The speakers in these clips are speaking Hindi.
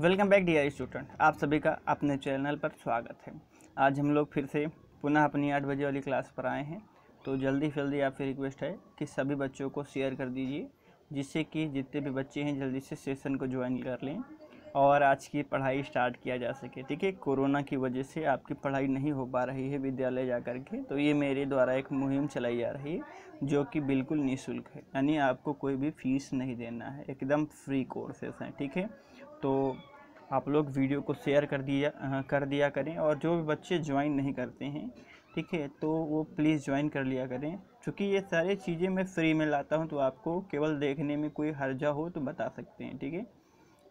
Welcome back dear student आप सभी का अपने चैनल पर स्वागत है आज हम लोग फिर से पुनः अपनी आठ बजे वाली क्लास पर आए हैं तो जल्दी से जल्दी आपसे रिक्वेस्ट है कि सभी बच्चों को शेयर कर दीजिए जिससे कि जितने भी बच्चे हैं जल्दी से सेशन को ज्वाइन कर लें और आज की पढ़ाई स्टार्ट किया जा सके ठीक है कोरोना की वजह से आपकी पढ़ाई नहीं हो पा रही है विद्यालय जा कर के तो ये मेरे द्वारा एक मुहिम चलाई जा रही है जो कि बिल्कुल निःशुल्क है यानी आपको कोई भी फीस नहीं देना है एकदम फ्री कोर्सेस हैं ठीक है तो आप लोग वीडियो को शेयर कर दिया कर दिया करें और जो भी बच्चे ज्वाइन नहीं करते हैं ठीक है तो वो प्लीज़ ज्वाइन कर लिया करें क्योंकि ये सारी चीज़ें मैं फ्री में लाता हूँ तो आपको केवल देखने में कोई हर्जा हो तो बता सकते हैं ठीक है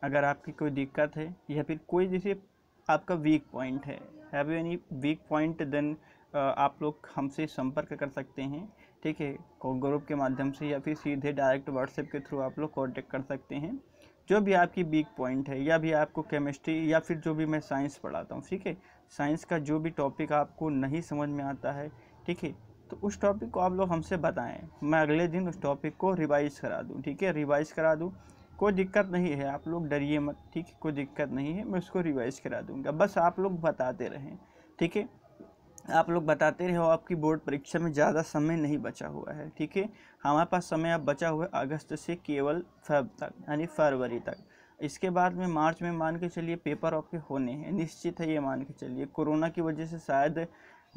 अगर आपकी कोई दिक्कत है या फिर कोई जैसे आपका वीक पॉइंट है have any weak point then आप लोग हमसे संपर्क कर सकते हैं ठीक है ग्रुप के माध्यम से या फिर सीधे डायरेक्ट व्हाट्सएप के थ्रू आप लोग कॉन्टेक्ट कर सकते हैं जो भी आपकी वीक पॉइंट है या भी आपको केमिस्ट्री या फिर जो भी मैं साइंस पढ़ाता हूँ ठीक है साइंस का जो भी टॉपिक आपको नहीं समझ में आता है ठीक है तो उस टॉपिक को आप लोग हमसे बताएं मैं अगले दिन उस टॉपिक को रिवाइज़ करा दूँ ठीक है रिवाइज़ करा दूँ कोई दिक्कत नहीं है आप लोग डरिए मत ठीक है कोई दिक्कत नहीं है मैं उसको रिवाइज़ करा दूँगा बस आप लोग बताते रहें ठीक है आप लोग बताते रहे हो आपकी बोर्ड परीक्षा में ज़्यादा समय नहीं बचा हुआ है ठीक है हमारे पास समय अब बचा हुआ है अगस्त से केवल फेब तक यानी फरवरी तक इसके बाद में मार्च में मान के चलिए पेपर आपके होने हैं निश्चित है ये मान के चलिए कोरोना की वजह से शायद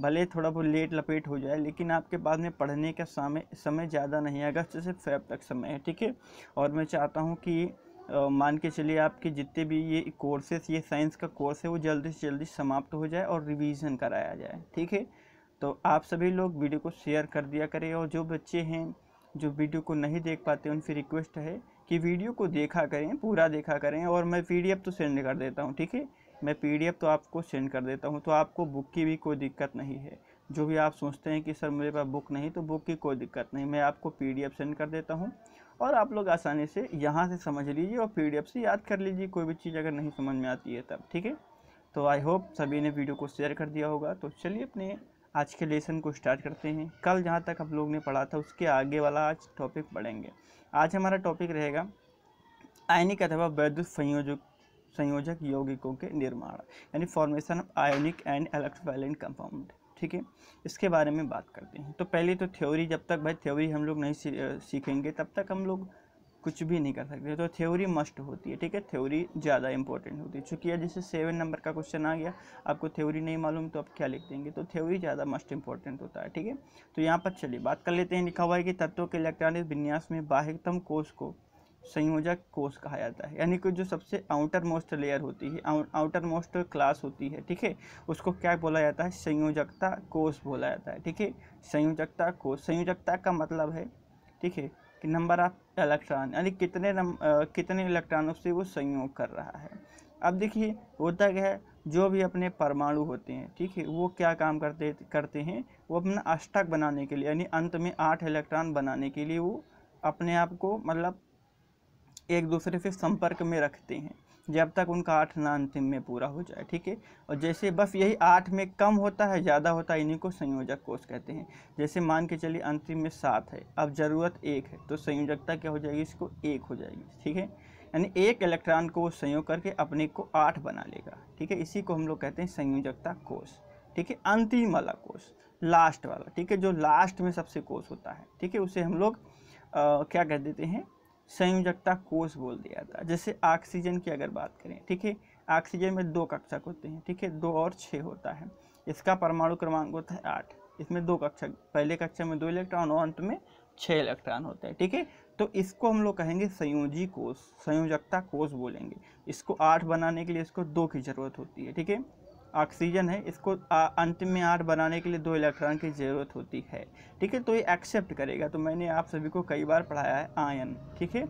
भले थोड़ा बहुत लेट लपेट हो जाए लेकिन आपके बाद में पढ़ने का समय समय ज़्यादा नहीं है अगस्त से फेब तक समय है ठीक है और मैं चाहता हूँ कि मान के चलिए आपके जितने भी ये कोर्सेस ये साइंस का कोर्स है वो जल्दी से जल्दी समाप्त हो जाए और रिवीजन कराया जाए ठीक है तो आप सभी लोग वीडियो को शेयर कर दिया करें और जो बच्चे हैं जो वीडियो को नहीं देख पाते उनसे रिक्वेस्ट है कि वीडियो को देखा करें पूरा देखा करें और मैं पी तो सेंड कर देता हूँ ठीक है मैं पी तो आपको सेंड कर देता हूँ तो आपको बुक की भी कोई दिक्कत नहीं है जो भी आप सोचते हैं कि सर मेरे पास बुक नहीं तो बुक की कोई दिक्कत नहीं मैं आपको पी सेंड कर देता हूँ और आप लोग आसानी से यहाँ से समझ लीजिए और पी से याद कर लीजिए कोई भी चीज़ अगर नहीं समझ में आती है तब ठीक है तो आई होप सभी ने वीडियो को शेयर कर दिया होगा तो चलिए अपने आज के लेसन को स्टार्ट करते हैं कल जहाँ तक हम लोग ने पढ़ा था उसके आगे वाला आज टॉपिक पढ़ेंगे आज हमारा टॉपिक रहेगा आयनिक अथवा वैद्युत संयोजक संयोजक यौगिकों के निर्माण यानी formation of ionic and electrovalent compound ठीक है इसके बारे में बात करते हैं तो पहले तो थ्योरी जब तक भाई थ्योरी हम लोग नहीं सीखेंगे तब तक हम लोग कुछ भी नहीं कर सकते तो थ्योरी मस्ट होती है ठीक है थ्योरी ज़्यादा इंपॉर्टेंट होती है चूँकि जैसे सेवन नंबर का क्वेश्चन आ गया आपको थ्योरी नहीं मालूम तो आप क्या लिख देंगे तो थ्योरी ज़्यादा मस्ट इंपॉर्टेंट होता है ठीक है तो यहाँ पर चलिए बात कर लेते हैं लिखा हुआ है कि तत्वों के इलेक्ट्रॉनिक विन्यास में बाह्यतम कोष को संयोजक कोष कहा जाता है यानी कि जो सबसे आउटर मोस्ट लेयर होती है आउ, आउटर मोस्ट क्लास होती है ठीक है उसको क्या बोला जाता है संयोजकता कोष बोला जाता है ठीक है संयोजकता कोष संयोजकता का मतलब है ठीक है कि नंबर ऑफ इलेक्ट्रॉन यानी कितने नम, आ, कितने इलेक्ट्रॉनों से वो संयोग कर रहा है अब देखिए होता क्या है जो भी अपने परमाणु होते हैं ठीक है वो क्या काम करते करते हैं वो अपना अष्टक बनाने के लिए यानी अंत में आठ इलेक्ट्रॉन बनाने के लिए वो अपने आप को मतलब एक दूसरे से संपर्क में रखते हैं जब तक उनका आठ ना अंतिम में पूरा हो जाए ठीक है और जैसे बस यही आठ में कम होता है ज़्यादा होता है इन्हीं को संयोजक कोष कहते हैं जैसे मान के चलिए अंतिम में सात है अब ज़रूरत एक है तो संयोजकता क्या हो जाएगी इसको एक हो जाएगी ठीक है यानी एक इलेक्ट्रॉन को वो संयोग करके अपने को आठ बना लेगा ठीक है इसी को हम लोग कहते हैं संयोजकता कोष ठीक है अंतिम वाला कोष लास्ट वाला ठीक है जो लास्ट में सबसे कोष होता है ठीक है उसे हम लोग क्या कह देते हैं संयोजकता कोष बोल दिया था जैसे ऑक्सीजन की अगर बात करें ठीक है ऑक्सीजन में दो कक्षक होते हैं ठीक है दो और छः होता है इसका परमाणु क्रमांक होता है आठ इसमें दो कक्षक पहले कक्षा में दो इलेक्ट्रॉन और अंत में छः इलेक्ट्रॉन होते हैं ठीक है तो इसको हम लोग कहेंगे संयोजी कोष संयोजकता कोष बोलेंगे इसको आठ बनाने के लिए इसको दो की ज़रूरत होती है ठीक है ऑक्सीजन है इसको अंत में आर बनाने के लिए दो इलेक्ट्रॉन की ज़रूरत होती है ठीक है तो ये एक्सेप्ट करेगा तो मैंने आप सभी को कई बार पढ़ाया है आयन ठीक है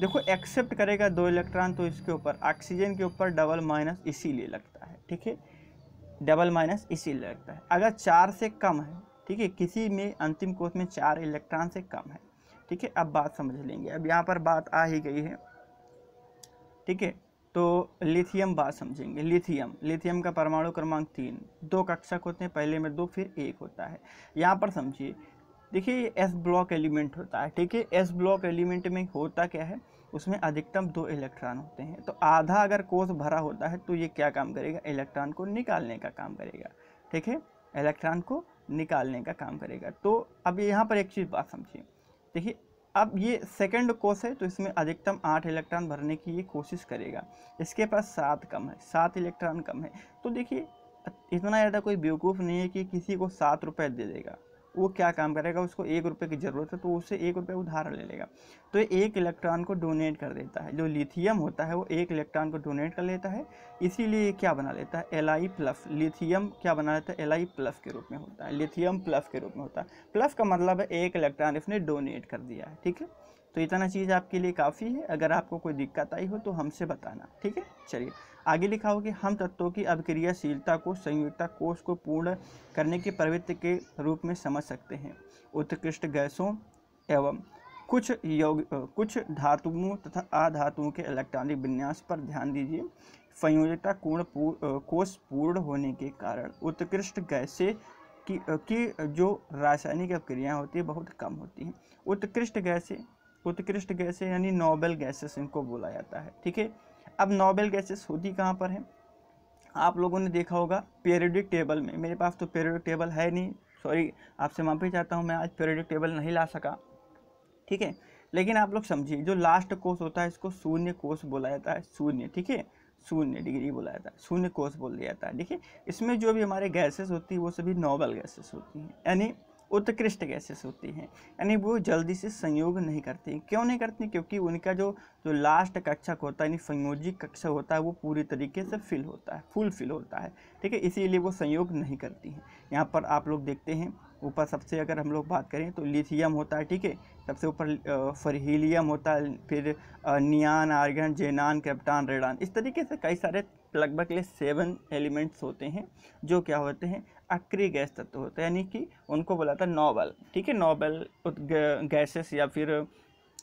देखो एक्सेप्ट करेगा दो इलेक्ट्रॉन तो इसके ऊपर ऑक्सीजन के ऊपर डबल माइनस इसीलिए लगता है ठीक है डबल माइनस इसीलिए लगता है अगर चार से कम है ठीक है किसी में अंतिम कोष में चार इलेक्ट्रॉन से कम है ठीक है अब बात समझ लेंगे अब यहाँ पर बात आ ही गई है ठीक है तो लिथियम बात समझेंगे लिथियम लिथियम का परमाणु क्रमांक तीन दो कक्षक होते हैं पहले में दो फिर एक होता है यहाँ पर समझिए देखिए ये एस ब्लॉक एलिमेंट होता है ठीक है एस ब्लॉक एलिमेंट में होता क्या है उसमें अधिकतम दो इलेक्ट्रॉन होते हैं तो आधा अगर कोस भरा होता है तो ये क्या काम करेगा इलेक्ट्रॉन को निकालने का काम करेगा ठीक है इलेक्ट्रॉन को निकालने का काम करेगा तो अब यहाँ पर एक चीज़ बात समझिए देखिए अब ये सेकंड कोस है तो इसमें अधिकतम आठ इलेक्ट्रॉन भरने की ये कोशिश करेगा इसके पास सात कम है सात इलेक्ट्रॉन कम है तो देखिए इतना ज़्यादा कोई बेवकूफ़ नहीं है कि किसी को सात रुपये दे देगा वो क्या काम करेगा उसको एक रुपये की ज़रूरत है तो उससे एक रुपये उधार ले लेगा तो एक इलेक्ट्रॉन को डोनेट कर देता है जो लिथियम होता है वो एक इलेक्ट्रॉन को डोनेट कर लेता है इसीलिए क्या बना लेता है एल आई प्लस लिथियम क्या बना लेता है एल आई प्लस के रूप में होता है लिथियम प्लस के रूप में होता है प्लस का मतलब है एक इलेक्ट्रॉन इसने डोनेट कर दिया है ठीक है तो इतना चीज़ आपके लिए काफ़ी है अगर आपको कोई दिक्कत आई हो तो हमसे बताना ठीक है चलिए आगे लिखा हो कि हम तत्वों की अभिक्रियाशीलता को संयुक्ता कोष को पूर्ण करने की प्रवृत्ति के रूप में समझ सकते हैं उत्कृष्ट गैसों एवं कुछ योग कुछ धातुओं तथा आधातुओं के इलेक्ट्रॉनिक विन्यास पर ध्यान दीजिए संयोजकता कोण कोष पूर्ण होने के कारण उत्कृष्ट गैसें की की जो रासायनिक अपक्रियाएँ होती है बहुत कम होती हैं उत्कृष्ट गैसें उत्कृष्ट गैसें यानी नोबल गैसेस इनको बोला जाता है ठीक है अब नोबेल गैसेस होती कहाँ पर है आप लोगों ने देखा होगा पेरेडिक टेबल में मेरे पास तो पेरेडिक टेबल है नहीं सॉरी आपसे माफ़ी चाहता हूँ मैं आज पेरेडिक टेबल नहीं ला सका ठीक है लेकिन आप लोग समझिए जो लास्ट कोर्स होता है इसको शून्य कोर्स बोला जाता है शून्य ठीक है शून्य डिग्री बोला जाता है शून्य कोर्स बोल दिया जाता है देखिए इसमें जो भी हमारे गैसेस होती है वो सभी नॉबल गैसेस होती हैं यानी उत्कृष्ट गैसेस होती हैं यानी वो जल्दी से संयोग नहीं करती क्यों नहीं करती क्योंकि उनका जो जो लास्ट कक्षक होता है यानी संयोजिक कक्षक होता है वो पूरी तरीके से फिल होता है फुल फिल होता है ठीक है इसीलिए वो संयोग नहीं करती हैं यहाँ पर आप लोग देखते हैं ऊपर सबसे अगर हम लोग बात करें तो लिथियम होता है ठीक है सबसे ऊपर फरहीलियम होता है फिर neon argon xenon krypton radon इस तरीके से कई सारे लगभग ले सेवन एलिमेंट्स होते हैं जो क्या होते हैं अक्रिय गैस तत्व होते हैं यानी कि उनको बोला था नॉबल ठीक है नॉबल गैसेस या फिर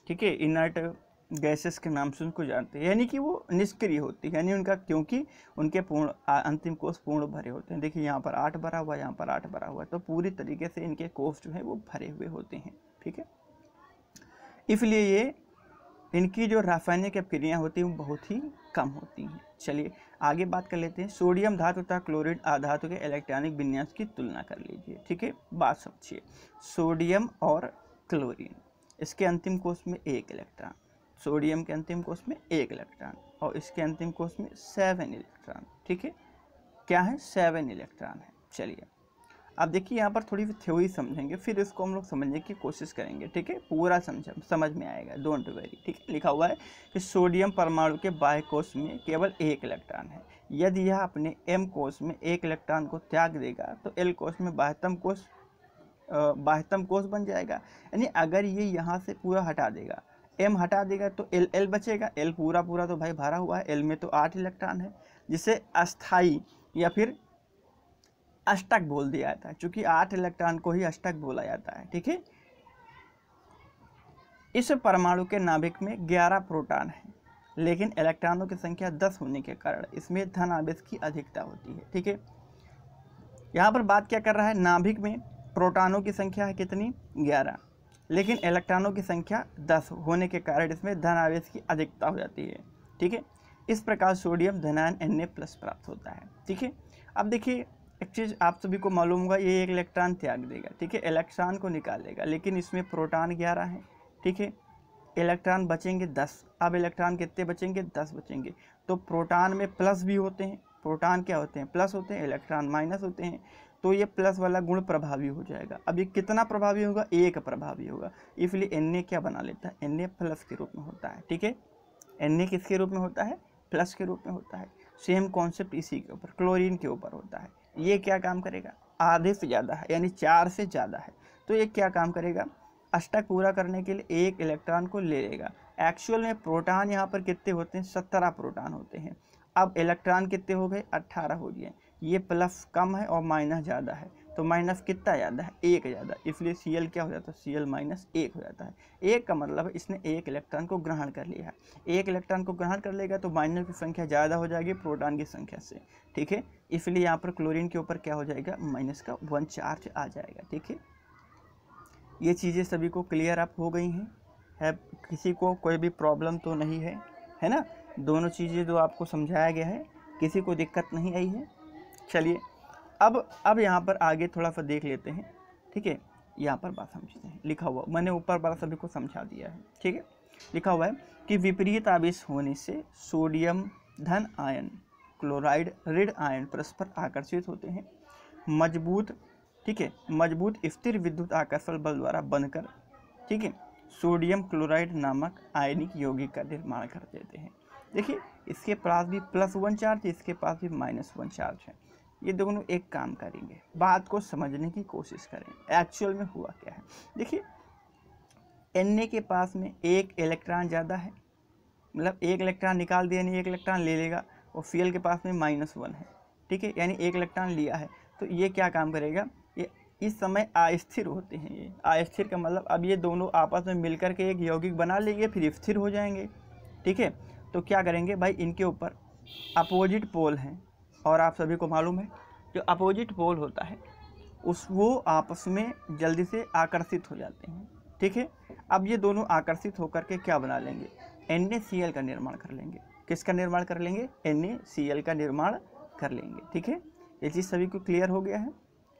ठीक है इनर्ट गैसेस के नाम से उनको जानते हैं यानी कि वो निष्क्रिय होती है यानी उनका क्योंकि उनके पूर्ण अंतिम कोष पूर्ण भरे होते हैं देखिए यहाँ पर आठ भरा हुआ यहाँ पर आठ भरा हुआ तो पूरी तरीके से इनके कोष जो है वो भरे हुए होते हैं ठीक है इसलिए ये इनकी जो रासायनिक क्रियाएँ होती हैं वो बहुत ही कम होती हैं चलिए आगे बात कर लेते हैं सोडियम धातु तथा क्लोरिन आधातु के इलेक्ट्रॉनिक विन्यास की तुलना कर लीजिए ठीक है बात समझिए सोडियम और क्लोरीन इसके अंतिम कोष में एक इलेक्ट्रॉन सोडियम के अंतिम कोष में एक इलेक्ट्रॉन और इसके अंतिम कोष में सेवन इलेक्ट्रॉन ठीक है क्या है सेवन इलेक्ट्रॉन है चलिए आप देखिए यहाँ पर थोड़ी थ्योरी समझेंगे फिर इसको हम लोग समझने की कोशिश करेंगे ठीक है पूरा समझ समझ में आएगा डोंट वेरी ठीक है लिखा हुआ है कि सोडियम परमाणु के बाह्य कोष में केवल एक इलेक्ट्रॉन है यदि यह अपने एम कोष में एक इलेक्ट्रॉन को त्याग देगा तो एल कोष में बाह्यतम कोष बाह्यतम कोष बन जाएगा यानी अगर ये यहाँ से पूरा हटा देगा एम हटा देगा तो एल एल बचेगा एल पूरा पूरा तो भाई भरा हुआ है एल में तो आठ इलेक्ट्रॉन है जिसे अस्थाई या फिर अष्टक बोल दिया जाता है चूंकि आठ इलेक्ट्रॉन को ही अष्टक बोला जाता है ठीक है इस परमाणु के नाभिक में 11 प्रोटॉन हैं लेकिन इलेक्ट्रॉनों की संख्या 10 होने के कारण इसमें धन आवेश की अधिकता होती है ठीक है यहाँ पर बात क्या कर रहा है नाभिक में प्रोटॉनों की संख्या है कितनी 11 लेकिन इलेक्ट्रॉनों की संख्या 10 होने के कारण इसमें धन आवेश की अधिकता हो जाती है ठीक है इस प्रकार सोडियम धनायन एन प्लस प्राप्त होता है ठीक है अब देखिए एक चीज़ आप सभी को मालूम होगा ये एक इलेक्ट्रॉन त्याग देगा ठीक है इलेक्ट्रॉन को निकालेगा लेकिन इसमें प्रोटॉन ग्यारह है ठीक है इलेक्ट्रॉन बचेंगे दस अब इलेक्ट्रॉन कितने बचेंगे दस बचेंगे तो प्रोटॉन में प्लस भी होते हैं प्रोटॉन क्या होते हैं प्लस होते हैं इलेक्ट्रॉन माइनस होते हैं तो ये प्लस वाला गुण प्रभावी हो जाएगा अब ये कितना प्रभावी होगा एक प्रभावी होगा इसलिए एन क्या बना लेता है एन प्लस के रूप में होता है ठीक है एन किसके रूप में होता है प्लस के रूप में होता है सेम कॉन्सेप्ट इसी के ऊपर क्लोरीन के ऊपर होता है ये क्या काम करेगा आधे से ज़्यादा है यानी चार से ज़्यादा है तो ये क्या काम करेगा अष्टक पूरा करने के लिए एक इलेक्ट्रॉन को ले लेगा एक्चुअल में प्रोटॉन यहाँ पर कितने होते हैं सत्रह प्रोटॉन होते हैं अब इलेक्ट्रॉन कितने हो गए अट्ठारह हो गए ये प्लस कम है और माइनस ज़्यादा है तो माइनस कितना ज़्यादा है एक ज़्यादा इसलिए सी एल क्या हो जाता है सी एल माइनस एक हो जाता है एक का मतलब इसने एक इलेक्ट्रॉन को ग्रहण कर लिया है एक इलेक्ट्रॉन को ग्रहण कर लेगा तो माइनस की संख्या ज़्यादा हो जाएगी प्रोटॉन की संख्या से ठीक है इसलिए यहाँ पर क्लोरीन के ऊपर क्या हो जाएगा माइनस का वन चार्ज आ जाएगा ठीक है ये चीज़ें सभी को क्लियर अप हो गई हैं है किसी को कोई भी प्रॉब्लम तो नहीं है है ना दोनों चीज़ें जो आपको समझाया गया है किसी को दिक्कत नहीं आई है चलिए अब अब यहाँ पर आगे थोड़ा सा देख लेते हैं ठीक है यहाँ पर बात समझते हैं लिखा हुआ मैंने ऊपर वाला सभी को समझा दिया है ठीक है लिखा हुआ है कि विपरीत आवेश होने से सोडियम धन आयन क्लोराइड ऋण आयन परस्पर आकर्षित होते हैं मजबूत ठीक है मजबूत स्थिर विद्युत आकर्षण बल द्वारा बनकर ठीक है सोडियम क्लोराइड नामक आयनिक यौगिक का निर्माण कर देते हैं देखिए इसके पास भी प्लस वन चार्ज इसके पास भी माइनस वन चार्ज है ये दोनों एक काम करेंगे बात को समझने की कोशिश करें एक्चुअल में हुआ क्या है देखिए एन के पास में एक इलेक्ट्रॉन ज़्यादा है मतलब एक इलेक्ट्रॉन निकाल दिया नहीं एक इलेक्ट्रॉन ले लेगा और एल के पास में माइनस वन है ठीक है यानी एक इलेक्ट्रॉन लिया है तो ये क्या काम करेगा ये इस समय अस्थिर होते हैं ये अस्थिर का मतलब अब ये दोनों आपस में मिलकर के एक यौगिक बना लेंगे फिर स्थिर हो जाएंगे ठीक है तो क्या करेंगे भाई इनके ऊपर अपोजिट पोल हैं और आप सभी को मालूम है जो अपोजिट पोल होता है उस वो आपस में जल्दी से आकर्षित हो जाते हैं ठीक है अब ये दोनों आकर्षित होकर के क्या बना लेंगे एन का निर्माण कर लेंगे किसका निर्माण कर लेंगे एन का निर्माण कर लेंगे ठीक है ये चीज़ सभी को क्लियर हो गया है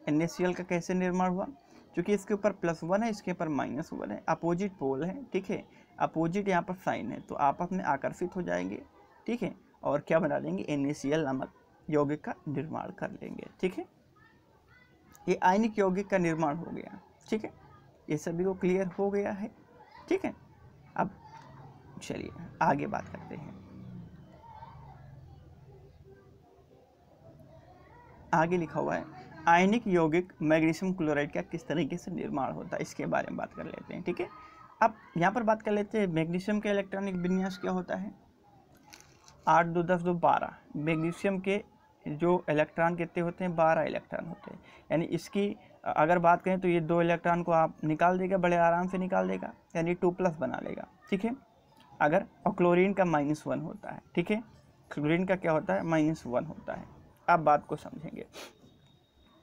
एन का कैसे निर्माण हुआ क्योंकि इसके ऊपर प्लस वन है इसके ऊपर माइनस वन है अपोजिट पोल है ठीक है अपोजिट यहाँ पर साइन है तो आपस में आकर्षित हो जाएंगे ठीक है और क्या बना लेंगे एन नामक यौगिक का निर्माण कर लेंगे ठीक है ये आयनिक यौगिक का निर्माण हो गया ठीक है ये सभी को क्लियर हो गया है ठीक है अब चलिए आगे बात करते हैं आगे लिखा हुआ है आयनिक यौगिक मैग्नीशियम क्लोराइड का किस तरीके से निर्माण होता है इसके बारे में बात कर लेते हैं ठीक है अब यहाँ पर बात कर लेते हैं मैग्नीशियम का इलेक्ट्रॉनिक विन्यास क्या होता है आठ दो दस दो बारह मैग्नीशियम के जो इलेक्ट्रॉन कितने होते हैं बारह इलेक्ट्रॉन होते हैं यानी इसकी अगर बात करें तो ये दो इलेक्ट्रॉन को आप निकाल देगा बड़े आराम से निकाल देगा यानी टू प्लस बना लेगा ठीक है अगर और क्लोरीन का माइनस वन होता है ठीक है क्लोरीन का क्या होता है माइनस वन होता है आप बात को समझेंगे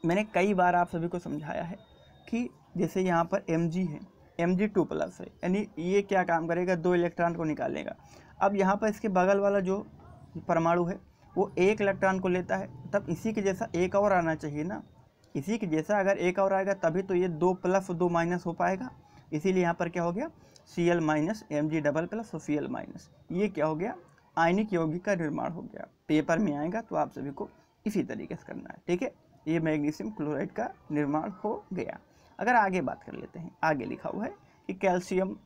मैंने कई बार आप सभी को समझाया है कि जैसे यहाँ पर एम है एम जी टू प्लस है यानी ये क्या काम करेगा दो इलेक्ट्रॉन को निकालेगा अब यहाँ पर इसके बगल वाला जो परमाणु है वो एक इलेक्ट्रॉन को लेता है तब इसी के जैसा एक और आना चाहिए ना इसी के जैसा अगर एक और आएगा तभी तो ये दो प्लस दो माइनस हो पाएगा इसीलिए यहाँ पर क्या हो गया C L minus M G double plus और सी एल माइनस ये क्या हो गया आयनिक यौगिक का निर्माण हो गया पेपर में आएगा तो आप सभी को इसी तरीके से करना है ठीक है ये मैग्नीशियम क्लोराइड का निर्माण हो गया अगर आगे बात कर लेते हैं आगे लिखा हुआ है कि कैल्शियम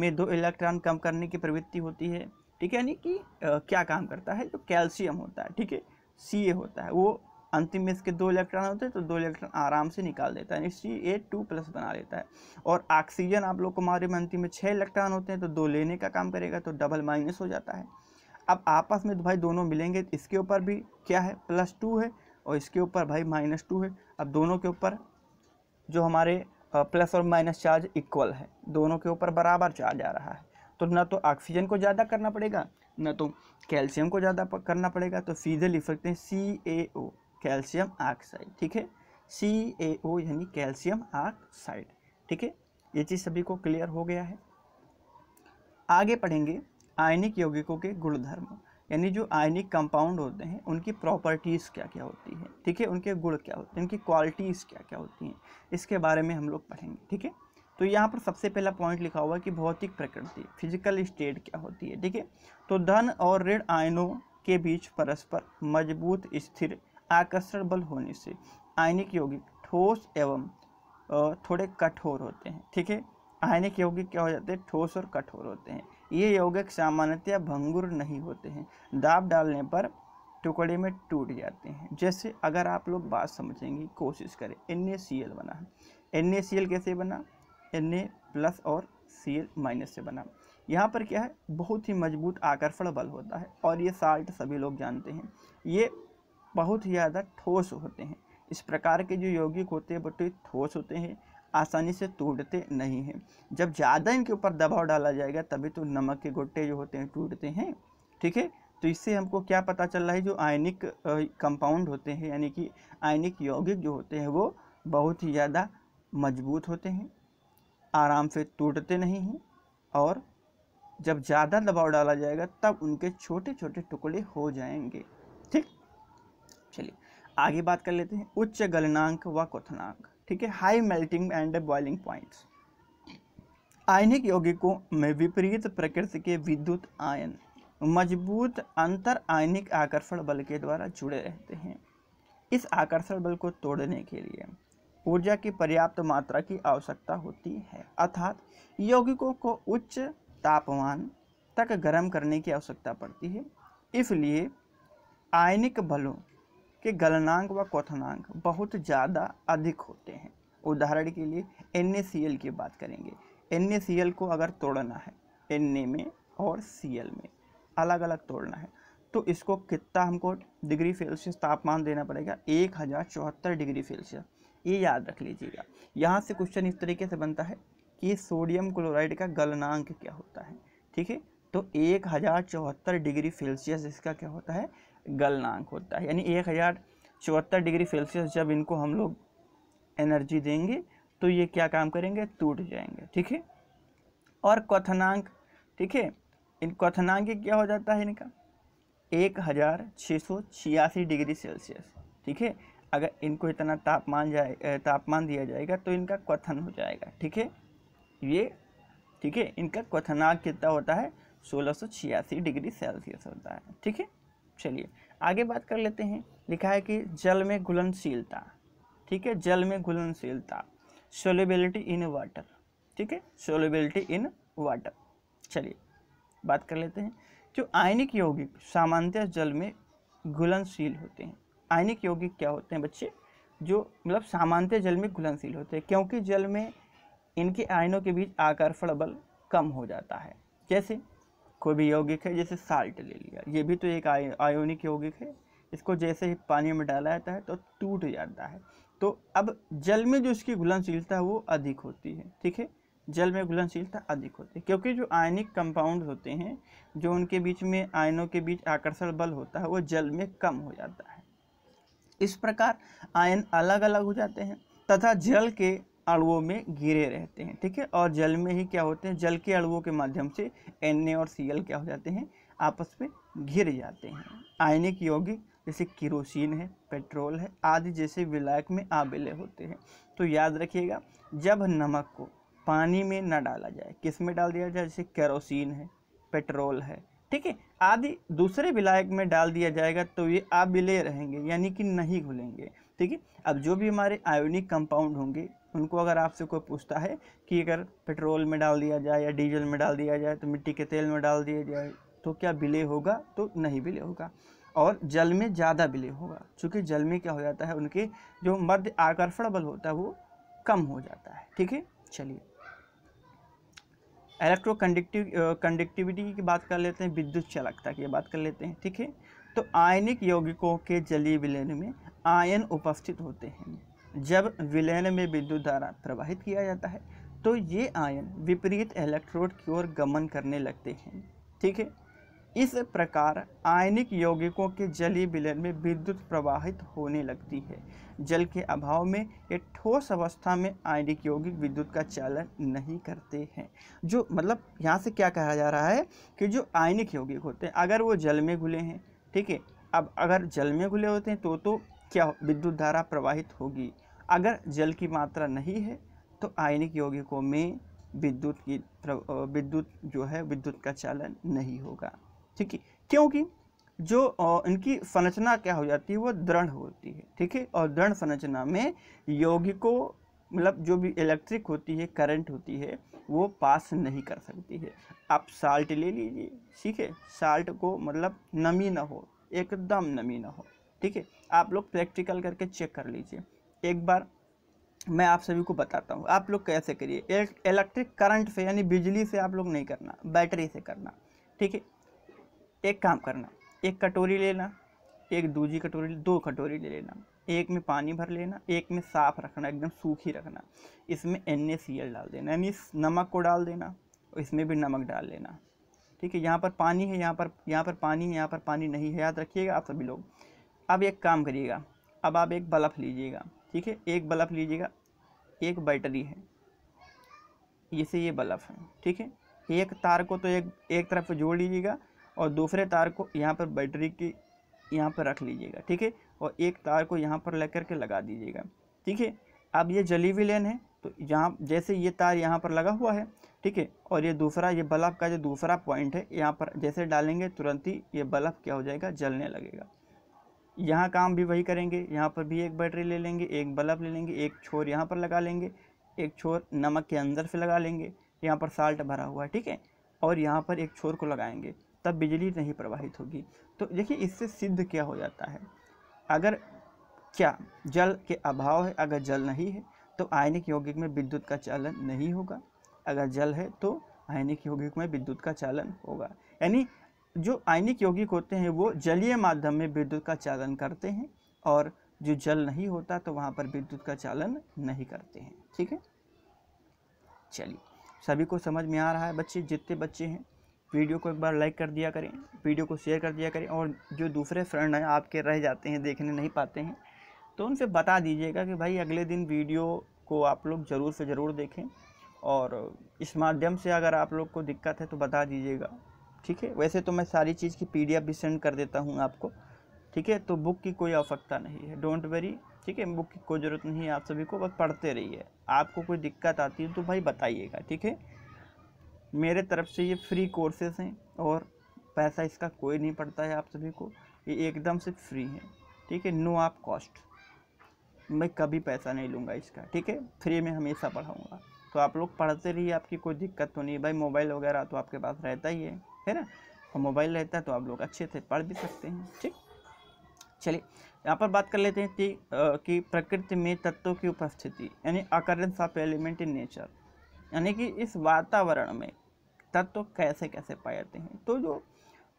में दो इलेक्ट्रॉन कम करने की प्रवृत्ति होती है ठीक है यानी कि क्या काम करता है जो कैल्शियम होता है ठीक है सी ए होता है वो अंतिम में इसके दो इलेक्ट्रॉन होते हैं तो दो इलेक्ट्रॉन आराम से निकाल देता है सी ए टू प्लस बना लेता है और ऑक्सीजन आप लोग को मारे में अंतिम में छः इलेक्ट्रॉन होते हैं तो दो लेने का काम करेगा तो डबल माइनस हो जाता है अब आपस में तो भाई दोनों मिलेंगे तो इसके ऊपर भी क्या है प्लस टू है और इसके ऊपर भाई माइनस टू है अब दोनों के ऊपर जो हमारे प्लस और माइनस चार्ज इक्वल है दोनों के ऊपर बराबर चार्ज आ रहा है तो ना तो ऑक्सीजन को ज़्यादा करना पड़ेगा ना तो कैल्शियम को ज़्यादा करना पड़ेगा तो सीधे लिख सकते हैं सी ए ओ कैल्शियम ऑक्साइड ठीक है सी ए ओ यानी कैल्शियम ऑक्साइड ठीक है ये चीज़ सभी को क्लियर हो गया है आगे पढ़ेंगे आयनिक यौगिकों के गुणधर्म यानी जो आयनिक कंपाउंड होते हैं उनकी प्रॉपर्टीज़ क्या क्या होती है ठीक है उनके गुण क्या होते हैं उनकी क्वालिटीज़ क्या क्या होती हैं इसके बारे में हम लोग पढ़ेंगे ठीक है तो यहाँ पर सबसे पहला पॉइंट लिखा हुआ है कि भौतिक प्रकृति फिजिकल स्टेट क्या होती है ठीक है तो धन और ऋण आयनों के बीच परस्पर मजबूत स्थिर आकर्षण बल होने से आयनिक यौगिक ठोस एवं थोड़े कठोर होते हैं ठीक है आयनिक यौगिक क्या हो जाते हैं ठोस और कठोर होते हैं ये यौगिक सामान्यतया भंगुर नहीं होते हैं दाब डालने पर टुकड़े में टूट जाते हैं जैसे अगर आप लोग बात समझेंगे कोशिश करें एन बना है एन कैसे बना एन ए प्लस और सी एल माइनस से बना यहाँ पर क्या है बहुत ही मजबूत आकर्षण बल होता है और ये साल्ट सभी लोग जानते हैं ये बहुत ही ज़्यादा ठोस होते हैं इस प्रकार के जो यौगिक होते हैं बटे ठोस होते हैं आसानी से टूटते नहीं हैं जब ज़्यादा इनके ऊपर दबाव डाला जाएगा तभी तो नमक के गोटे जो होते हैं टूटते हैं ठीक है तो इससे हमको क्या पता चल रहा है जो आयनिक कंपाउंड होते हैं यानी कि आयनिक यौगिक जो होते हैं वो बहुत ही ज़्यादा मजबूत होते हैं आराम से टूटते नहीं हैं और जब ज़्यादा दबाव डाला जाएगा तब उनके छोटे छोटे टुकड़े हो जाएंगे ठीक चलिए आगे बात कर लेते हैं उच्च गलनांक व क्वथनांक ठीक है high melting and boiling points आयनिक यौगिकों में विपरीत प्रकृति के विद्युत आयन मजबूत अंतर आयनिक आकर्षण बल के द्वारा जुड़े रहते हैं इस आकर्षण बल को तोड़ने के लिए ऊर्जा की पर्याप्त मात्रा की आवश्यकता होती है अर्थात यौगिकों को उच्च तापमान तक गर्म करने की आवश्यकता पड़ती है इसलिए आयनिक बलों के गलनांक व क्वथनांक बहुत ज़्यादा अधिक होते हैं उदाहरण के लिए एन की बात करेंगे एन को अगर तोड़ना है एन में और सी में अलग अलग तोड़ना है तो इसको कितना हमको डिग्री सेल्सियस तापमान देना पड़ेगा एक हज़ार चौहत्तर डिग्री सेल्सियस ये याद रख लीजिएगा यहाँ से क्वेश्चन इस तरीके से बनता है कि सोडियम क्लोराइड का गलनांक क्या होता है ठीक है तो एक हज़ार चौहत्तर डिग्री सेल्सियस इसका क्या होता है गलनांक होता है यानी एक हज़ार चौहत्तर डिग्री सेल्सियस जब इनको हम लोग एनर्जी देंगे तो ये क्या काम करेंगे टूट जाएंगे ठीक है और क्वनांक ठीक है इन क्वनांक क्या हो जाता है इनका एक हज़ार छः सौ छियासी डिग्री सेल्सियस ठीक है अगर इनको इतना तापमान जाए तापमान दिया जाएगा तो इनका क्वथन हो जाएगा ठीक है ये ठीक है इनका क्वथनाक कितना होता है सोलह डिग्री सेल्सियस होता है ठीक है चलिए आगे बात कर लेते हैं लिखा है कि जल में घुलनशीलता ठीक है जल में घुलनशीलता सोलेबिलिटी इन वाटर ठीक है सोलेबिलिटी इन वाटर चलिए बात कर लेते हैं जो आयनिक यौगिक सामान्यतः जल में घुलनशील होते हैं आयनिक यौगिक क्या होते हैं बच्चे जो मतलब सामान्य जल में घुलनशील होते हैं क्योंकि जल में इनके आयनों के बीच आकर्षण बल कम हो जाता है जैसे कोई भी यौगिक है जैसे साल्ट ले लिया ये भी तो एक आयोनिक यौगिक है इसको जैसे ही पानी में डाला जाता है तो टूट जाता है तो अब जल में जो इसकी घुलनशीलता है वो अधिक होती है ठीक है जल में घुलनशीलता अधिक होती है क्योंकि जो आयनिक कंपाउंड होते हैं जो उनके बीच में आयनों के बीच आकर्षण बल होता है वो जल में कम हो जाता है इस प्रकार आयन अलग अलग हो जाते हैं तथा जल के अणुओं में घिरे रहते हैं ठीक है और जल में ही क्या होते हैं जल के अणुओं के माध्यम से एन और सी क्या हो जाते हैं आपस में घिर जाते हैं आयनिक यौगिक जैसे किरोसिन है पेट्रोल है आदि जैसे विलायक में आबिले होते हैं तो याद रखिएगा जब नमक को पानी में न डाला जाए किस में डाल दिया जाए जैसे केरोसिन है पेट्रोल है ठीक है आदि दूसरे विलायक में डाल दिया जाएगा तो ये आबिले रहेंगे यानी कि नहीं घुलेंगे ठीक है अब जो भी हमारे आयोनिक कंपाउंड होंगे उनको अगर आपसे कोई पूछता है कि अगर पेट्रोल में डाल दिया जाए या डीजल में डाल दिया जाए तो मिट्टी के तेल में डाल दिया जाए तो क्या विलय होगा तो नहीं विलय होगा और जल में ज़्यादा विलय होगा क्योंकि जल में क्या हो जाता है उनके जो मध्य आकर्षण बल होता है वो कम हो जाता है ठीक है चलिए इलेक्ट्रोकंडक्टिव कंडक्टिविटी की बात कर लेते हैं विद्युत चालकता की बात कर लेते हैं ठीक है तो आयनिक यौगिकों के जलीय विलयन में आयन उपस्थित होते हैं जब विलयन में विद्युत धारा प्रवाहित किया जाता है तो ये आयन विपरीत इलेक्ट्रोड की ओर गमन करने लगते हैं ठीक है इस प्रकार आयनिक यौगिकों के जलीय विलयन में विद्युत प्रवाहित होने लगती है जल के अभाव में ये ठोस अवस्था में आयनिक यौगिक विद्युत का चालन नहीं करते हैं जो मतलब यहाँ से क्या कहा जा रहा है कि जो आयनिक यौगिक होते हैं अगर वो जल में घुले हैं ठीक है अब अगर जल में घुले होते हैं तो तो क्या विद्युत धारा प्रवाहित होगी अगर जल की मात्रा नहीं है तो आयनिक यौगिकों में विद्युत की विद्युत जो है विद्युत का चालन नहीं होगा ठीक है क्योंकि जो इनकी संरचना क्या हो जाती है वो दृढ़ होती है ठीक है और दृढ़ संरचना में यौगिकों मतलब जो भी इलेक्ट्रिक होती है करंट होती है वो पास नहीं कर सकती है आप साल्ट ले लीजिए ठीक है साल्ट को मतलब नमी ना हो एकदम नमी ना हो ठीक है आप लोग प्रैक्टिकल करके चेक कर लीजिए एक बार मैं आप सभी को बताता हूँ आप लोग कैसे करिए इलेक्ट्रिक करंट से यानी बिजली से आप लोग नहीं करना बैटरी से करना ठीक है एक काम करना एक कटोरी लेना एक दूजी कटोरी दो कटोरी ले लेना एक में पानी भर लेना एक में साफ़ रखना एकदम सूखी रखना इसमें एन डाल देना यानी नमक को डाल देना और इसमें भी नमक डाल लेना ठीक है यहाँ पर पानी है यहाँ पर यहाँ पर पानी है यहाँ पर पानी नहीं है याद रखिएगा आप सभी लोग अब एक काम करिएगा अब आप एक बल्ब लीजिएगा ठीक है एक बल्ब लीजिएगा एक बैटरी है जैसे ये बल्ब है ठीक है एक तार को तो एक एक तरफ जोड़ लीजिएगा और दूसरे तार को यहाँ पर बैटरी की यहाँ पर रख लीजिएगा ठीक है और एक तार को यहाँ पर लेकर के लगा दीजिएगा ठीक है अब ये जली हुई लेन है तो यहाँ जैसे ये तार यहाँ पर लगा हुआ है ठीक है और ये दूसरा ये बल्ब का जो दूसरा पॉइंट है यहाँ पर जैसे डालेंगे तुरंत ही ये बल्ब क्या हो जाएगा जलने लगेगा यहाँ काम भी वही करेंगे यहाँ पर भी एक बैटरी ले लेंगे एक बल्ब ले लेंगे एक छोर यहाँ पर लगा लेंगे एक छोर नमक के अंदर से लगा लेंगे यहाँ पर साल्ट भरा हुआ है ठीक है और यहाँ पर एक छोर को लगाएंगे तब बिजली नहीं प्रवाहित होगी तो देखिए इससे सिद्ध क्या हो जाता है अगर क्या जल के अभाव है अगर जल नहीं है तो आयनिक यौगिक में विद्युत का चालन नहीं होगा अगर जल है तो आयनिक यौगिक में विद्युत का चालन होगा यानी जो आयनिक यौगिक होते हैं वो जलीय माध्यम में विद्युत का चालन करते हैं और जो जल नहीं होता तो वहाँ पर विद्युत का चालन नहीं करते हैं ठीक है चलिए सभी को समझ में आ रहा है बच्चे जितने बच्चे हैं वीडियो को एक बार लाइक कर दिया करें वीडियो को शेयर कर दिया करें और जो दूसरे फ्रेंड हैं आपके रह जाते हैं देखने नहीं पाते हैं तो उनसे बता दीजिएगा कि भाई अगले दिन वीडियो को आप लोग ज़रूर से ज़रूर देखें और इस माध्यम से अगर आप लोग को दिक्कत है तो बता दीजिएगा ठीक है वैसे तो मैं सारी चीज़ की पी भी सेंड कर देता हूँ आपको ठीक है तो बुक की कोई आवश्यकता नहीं है डोंट वेरी ठीक है बुक की कोई ज़रूरत नहीं है आप सभी को बस पढ़ते रहिए आपको कोई दिक्कत आती है तो भाई बताइएगा ठीक है मेरे तरफ से ये फ्री कोर्सेज हैं और पैसा इसका कोई नहीं पड़ता है आप सभी को ये एकदम से फ्री है ठीक है नो आप कॉस्ट मैं कभी पैसा नहीं लूँगा इसका ठीक है फ्री में हमेशा पढ़ाऊँगा तो आप लोग पढ़ते रहिए आपकी कोई दिक्कत तो नहीं भाई मोबाइल वगैरह तो आपके पास रहता ही है है ना और मोबाइल रहता है तो आप लोग अच्छे से पढ़ भी सकते हैं ठीक चलिए यहाँ पर बात कर लेते हैं कि, कि प्रकृति में तत्वों की उपस्थिति यानी occurrence of element in nature यानी कि इस वातावरण में तत्व कैसे कैसे पाए जाते हैं तो जो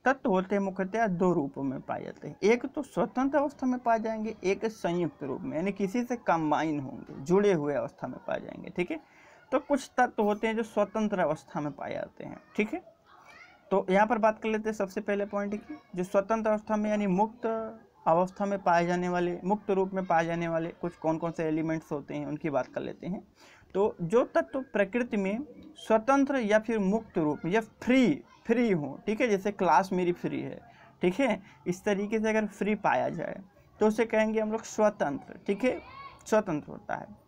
तत्व होते हैं मुख्यतः दो रूपों में पाए जाते हैं एक तो स्वतंत्र अवस्था में पाए जाएंगे एक संयुक्त रूप में यानी किसी से कंबाइन होंगे जुड़े हुए अवस्था में पाए जाएंगे ठीक है तो कुछ तत्व होते हैं जो स्वतंत्र अवस्था में पाए जाते हैं ठीक है तो यहाँ पर बात कर लेते हैं सबसे पहले पॉइंट की जो स्वतंत्र अवस्था में यानी मुक्त अवस्था में पाए जाने वाले मुक्त रूप में पाए जाने वाले कुछ कौन कौन से एलिमेंट्स होते हैं उनकी बात कर लेते हैं तो जो तत्व प्रकृति में स्वतंत्र या फिर मुक्त रूप या फ्री फ्री हो ठीक है जैसे क्लास मेरी फ्री है ठीक है इस तरीके से अगर फ्री पाया जाए तो उसे कहेंगे हम लोग स्वतंत्र ठीक है स्वतंत्र होता है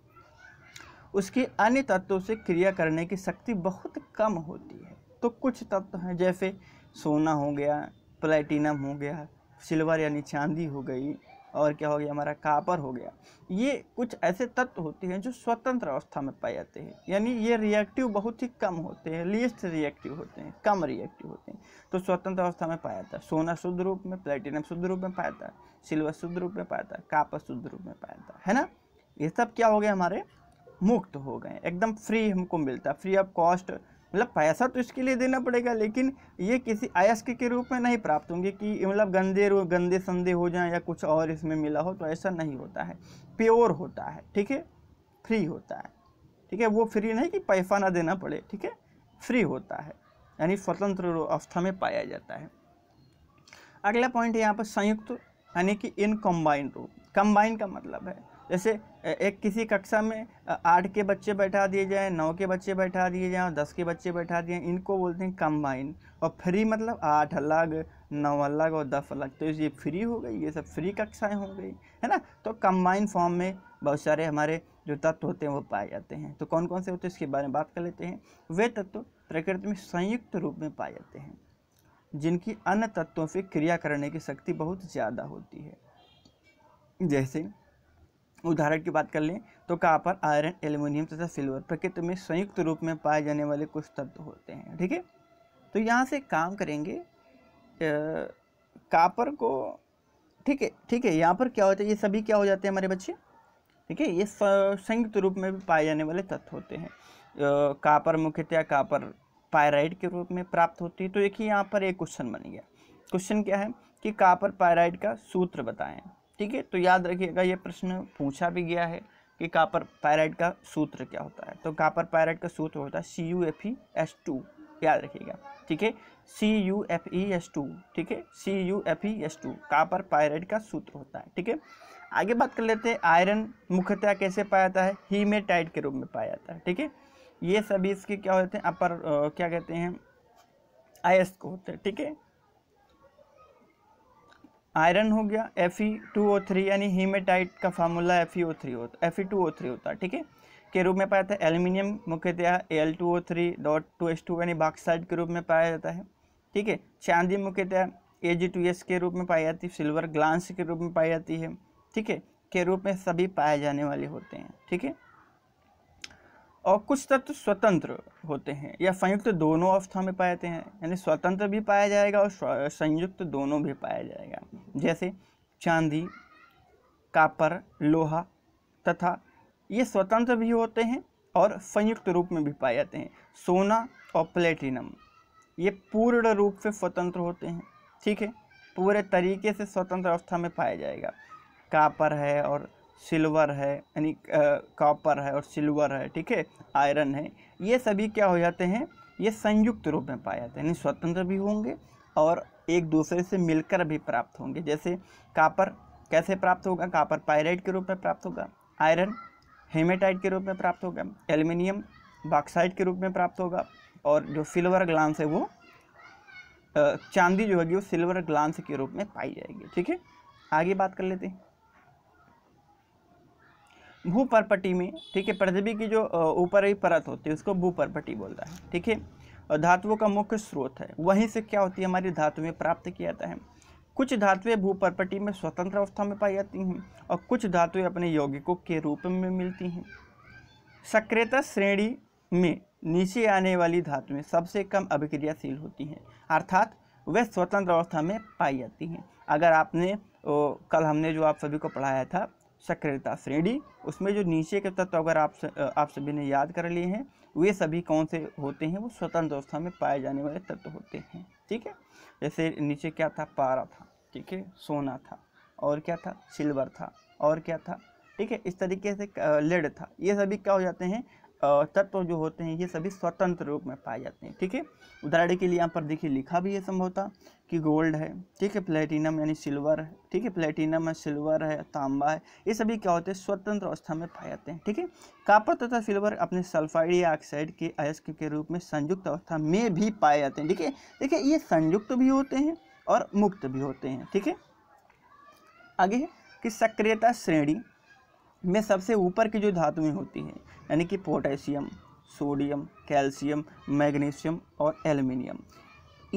उसकी अन्य तत्वों से क्रिया करने की शक्ति बहुत कम होती है तो कुछ तत्व हैं जैसे सोना हो गया प्लेटिनम हो गया सिल्वर यानी चांदी हो गई और क्या हो गया हमारा कापर हो गया ये कुछ ऐसे तत्व होते हैं जो स्वतंत्र अवस्था में पाए जाते हैं यानी ये रिएक्टिव बहुत ही कम होते हैं लीस्ट रिएक्टिव होते हैं कम रिएक्टिव होते हैं तो स्वतंत्र अवस्था में पाया जाता है सोना शुद्ध रूप में प्लेटिनम शुद्ध रूप में पाया जाता है सिल्वर शुद्ध रूप में पाया जाता है कापर शुद्ध रूप में पाया जाता है है ना ये सब क्या हो गया हमारे मुक्त हो गए एकदम फ्री हमको मिलता है फ्री ऑफ कॉस्ट मतलब पैसा तो इसके लिए देना पड़ेगा लेकिन ये किसी अयस्क के रूप में नहीं प्राप्त होंगे कि मतलब गंदे गंदे संदे हो जाएं या कुछ और इसमें मिला हो तो ऐसा नहीं होता है प्योर होता है ठीक है फ्री होता है ठीक है वो फ्री नहीं कि पैसा ना देना पड़े ठीक है फ्री होता है यानी स्वतंत्र अवस्था में पाया जाता है अगला पॉइंट यहाँ पर संयुक्त यानी कि इन कम्बाइंड रूप कम्बाइंड का मतलब है जैसे एक किसी कक्षा में आठ के बच्चे बैठा दिए जाएँ नौ के बच्चे बैठा दिए जाएँ और दस के बच्चे बैठा दिए इनको बोलते हैं कम्बाइन और फ्री मतलब आठ अलग नौ अलग और दस अलग तो ये फ्री हो गई ये सब फ्री कक्षाएं हो गई है ना तो कम्बाइन फॉर्म में बहुत सारे हमारे जो तत्व होते हैं वो पाए जाते हैं तो कौन कौन से होते हैं इसके बारे में बात कर लेते हैं वे तत्व प्रकृति में संयुक्त रूप में पाए जाते हैं जिनकी अन्य तत्वों से क्रिया करने की शक्ति बहुत ज़्यादा होती है जैसे उदाहरण की बात कर लें तो कापर आयरन एल्यूमिनियम तथा सिल्वर प्रकृति में संयुक्त रूप में पाए जाने वाले कुछ तत्व होते हैं ठीक है तो यहाँ से काम करेंगे कापर को ठीक है ठीक है यहाँ पर क्या होता है ये सभी क्या हो जाते हैं हमारे बच्चे ठीक है ये संयुक्त रूप में भी पाए जाने वाले तत्व होते हैं कापर मुख्यतः कापर पायराइड के रूप में प्राप्त होती है तो एक ही यहाँ पर एक क्वेश्चन बन गया क्वेश्चन क्या है कि कापर पायराइड का सूत्र बताएं ठीक है तो याद रखिएगा ये प्रश्न पूछा भी गया है कि कापर पायराइड का सूत्र क्या होता है तो कापर पायराइड का सूत्र होता है C U F E S two याद रखिएगा ठीक है C U F E S two ठीक है C U F E S two copper pyrite का सूत्र होता है ठीक है आगे बात कर लेते हैं आयरन मुख्यतः कैसे पाया जाता है हीमेटाइट के रूप में पाया जाता है ठीक है ये सभी इसके क्या होते हैं अपर क्या कहते हैं आयस्क को होते हैं ठीक है आयरन हो गया F E two O three यानी हीमेटाइट का formula F E O three होता F E two O three होता है ठीक है के रूप में पाया जाता है एल्यूमिनियम मुख्यतः L two O three dot two S two यानी बाक्साइड के रूप में पाया जाता है ठीक है चांदी मुख्यतः ए जी टू एस के रूप में पाई जाती है सिल्वर ग्लांस के रूप में पाई जाती है ठीक है के रूप में सभी पाए जाने वाले होते हैं ठीक है और कुछ तत्व स्वतंत्र होते हैं या संयुक्त दोनों अवस्था में पाए जाते हैं यानी स्वतंत्र भी पाया जाएगा और संयुक्त दोनों भी पाया जाएगा जैसे चांदी कापर लोहा तथा ये स्वतंत्र भी होते हैं और संयुक्त रूप में भी पाए जाते हैं सोना और प्लेटिनम ये पूर्ण रूप से स्वतंत्र होते हैं ठीक है पूरे तरीके से स्वतंत्र अवस्था में पाया जाएगा कापर है और सिल्वर है यानी कॉपर है और सिल्वर है ठीक है आयरन है ये सभी क्या हो जाते हैं ये संयुक्त रूप में पाए जाते हैं यानी स्वतंत्र भी होंगे और एक दूसरे से मिलकर भी प्राप्त होंगे जैसे कापर कैसे प्राप्त होगा कापर पायराइट के रूप में प्राप्त होगा आयरन हेमेटाइट के रूप में प्राप्त होगा एल्युमिनियम बॉक्साइड के रूप में प्राप्त होगा और जो सिल्वर ग्लांस है वो चांदी जो होगी वो सिल्वर ग्लांस के रूप में पाई जाएगी ठीक है आगे बात कर लेते हैं भूपर्पटी में ठीक है पृथ्वी की जो ऊपर ही परत होती है उसको भूपर्पटी बोलता है ठीक है और धातुओं का मुख्य स्रोत है वहीं से क्या होती है हमारी धातुएँ प्राप्त किया जाता है कुछ धातुएं भूपर्पटी में स्वतंत्र अवस्था में पाई जाती हैं और कुछ धातुएं अपने यौगिकों के रूप में मिलती हैं सक्रियता श्रेणी में नीचे आने वाली धातुएं सबसे कम अभिक्रियाशील होती हैं अर्थात वे स्वतंत्र अवस्था में पाई जाती हैं अगर आपने ओ, कल हमने जो आप सभी को पढ़ाया था सक्रियता श्रेणी उसमें जो नीचे के तत्व अगर आप आप सभी ने याद कर लिए हैं वे सभी कौन से होते हैं वो स्वतंत्र अवस्था में पाए जाने वाले तत्व होते हैं ठीक है जैसे नीचे क्या था पारा था ठीक है सोना था और क्या था सिल्वर था और क्या था ठीक है इस तरीके से लेड था ये सभी क्या हो जाते हैं तत्व जो होते हैं ये सभी स्वतंत्र रूप में पाए जाते हैं ठीक है उदाहरण के लिए यहाँ पर देखिए लिखा भी है संभवता कि गोल्ड है ठीक है प्लेटिनम यानी सिल्वर है ठीक है प्लेटिनम है सिल्वर है तांबा है ये सभी क्या होते हैं स्वतंत्र अवस्था में पाए जाते हैं ठीक है कापर तथा सिल्वर अपने सल्फाइड या ऑक्साइड के अयस्क के रूप में संयुक्त अवस्था में भी पाए जाते हैं ठीक है देखिए ये संयुक्त भी होते हैं और मुक्त भी होते हैं ठीक है आगे है कि सक्रियता श्रेणी में सबसे ऊपर की जो धातुएं होती हैं यानी कि पोटेशियम सोडियम कैल्शियम मैग्नीशियम और एल्युमिनियम